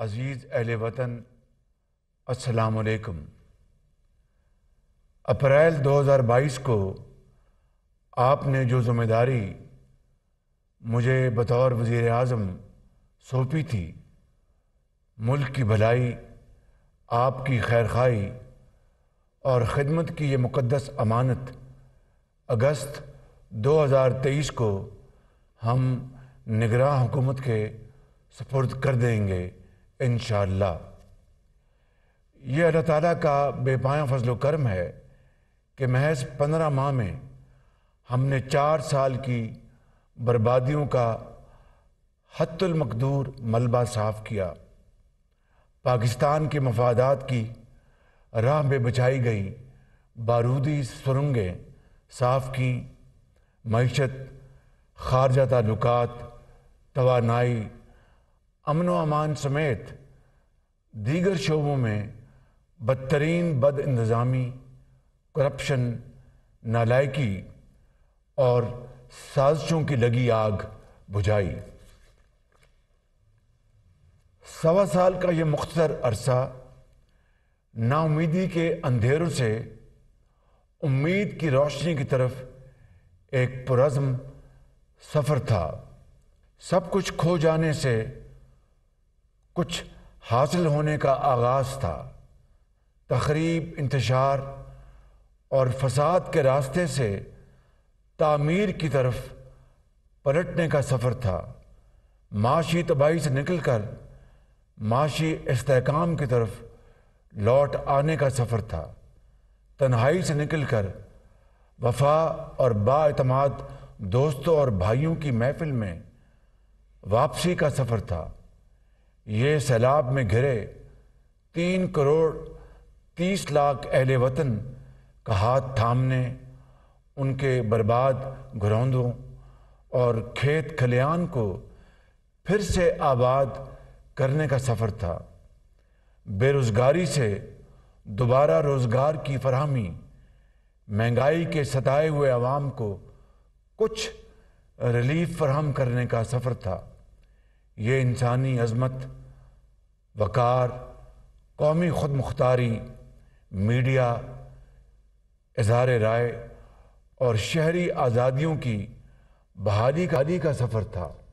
अज़ीज़ अहल वतन असलकम अप्रैल 2022 को आपने जो ज़िम्मेदारी मुझे बतौर वज़ी अजम सौंपी थी मुल्क की भलाई आपकी खैर खाई और ख़िदमत की ये मुक़दस अमानत अगस्त 2023 को हम निगरान हुकूमत के सपुर्द कर देंगे इनशाला ये अल्लाह ताला का बेपाया फजल करम है कि महज पंद्रह माह में हमने चार साल की बर्बादियों का हतुलमकदूर मलबा साफ़ किया पाकिस्तान के मफादात की राह में बचाई गई बारूदी सुरंगें साफ़ की मीशत खारजा तलुक तोानाई अमन व अमान समेत दीगर शोबों में बदतरीन बद इंतज़ामी करप्शन नालायकी और साजिशों की लगी आग बुझाई सवा साल का यह मुख्तर अरसा नाउमीदी के अंधेरों से उम्मीद की रोशनी की तरफ एक पुरज़म सफ़र था सब कुछ खो जाने से कुछ हासिल होने का आगाज़ था तकरीब इंतशार और फसाद के रास्ते से तामीर की तरफ पलटने का सफ़र था माशी तबाही से निकल कर माशी इस्तेकाम की तरफ लौट आने का सफ़र था तन्हाई से निकल कर वफा और बातमाद दोस्तों और भाइयों की महफिल में वापसी का सफ़र था ये सैलाब में घिरे तीन करोड़ तीस लाख अहल वतन का हाथ थामने उनके बर्बाद घरौंदों और खेत खलियान को फिर से आबाद करने का सफ़र था बेरोज़गारी से दोबारा रोज़गार की फरहमी महंगाई के सताए हुए आवाम को कुछ रिलीफ फरहम करने का सफ़र था ये इंसानी अजमत वक़ार कौमी खुद मुख्तारी मीडिया इजहार राय और शहरी आज़ादियों की बहाली का का सफ़र था